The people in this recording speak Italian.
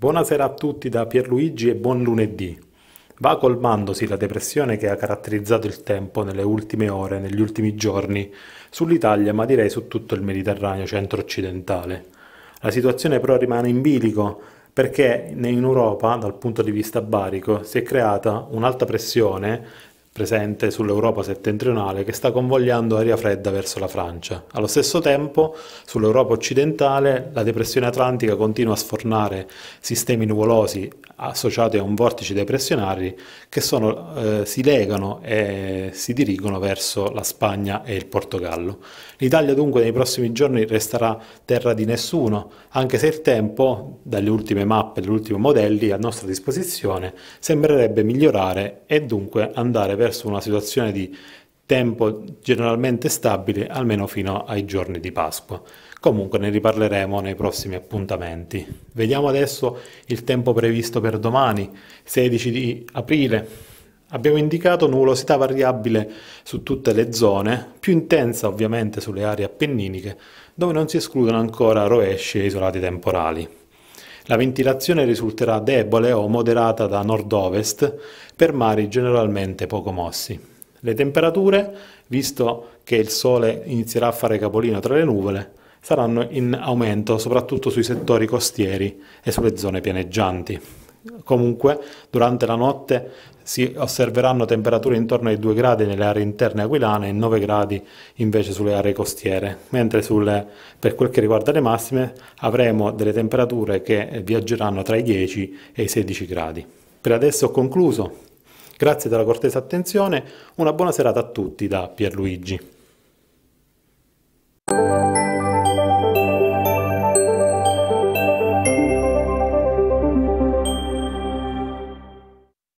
Buonasera a tutti da Pierluigi e buon lunedì. Va colmandosi la depressione che ha caratterizzato il tempo nelle ultime ore, negli ultimi giorni, sull'Italia ma direi su tutto il Mediterraneo centro-occidentale. La situazione però rimane in bilico perché in Europa, dal punto di vista barico, si è creata un'alta pressione presente sull'Europa settentrionale che sta convogliando aria fredda verso la Francia. Allo stesso tempo, sull'Europa occidentale, la depressione atlantica continua a sfornare sistemi nuvolosi associati a un vortice depressionari che sono, eh, si legano e si dirigono verso la Spagna e il Portogallo. L'Italia dunque nei prossimi giorni resterà terra di nessuno, anche se il tempo, dalle ultime mappe, dagli ultimi modelli a nostra disposizione, sembrerebbe migliorare e dunque andare verso una situazione di tempo generalmente stabile almeno fino ai giorni di Pasqua. Comunque ne riparleremo nei prossimi appuntamenti. Vediamo adesso il tempo previsto per domani, 16 di aprile. Abbiamo indicato nuvolosità variabile su tutte le zone, più intensa ovviamente sulle aree appenniniche, dove non si escludono ancora rovesci e isolati temporali. La ventilazione risulterà debole o moderata da nord-ovest per mari generalmente poco mossi. Le temperature, visto che il sole inizierà a fare capolino tra le nuvole, saranno in aumento soprattutto sui settori costieri e sulle zone pianeggianti. Comunque, durante la notte si osserveranno temperature intorno ai 2 gradi nelle aree interne aquilane e 9 gradi invece sulle aree costiere, mentre sulle, per quel che riguarda le massime avremo delle temperature che viaggeranno tra i 10 e i 16 gradi. Per adesso ho concluso, grazie della cortesa attenzione, una buona serata a tutti da Pierluigi.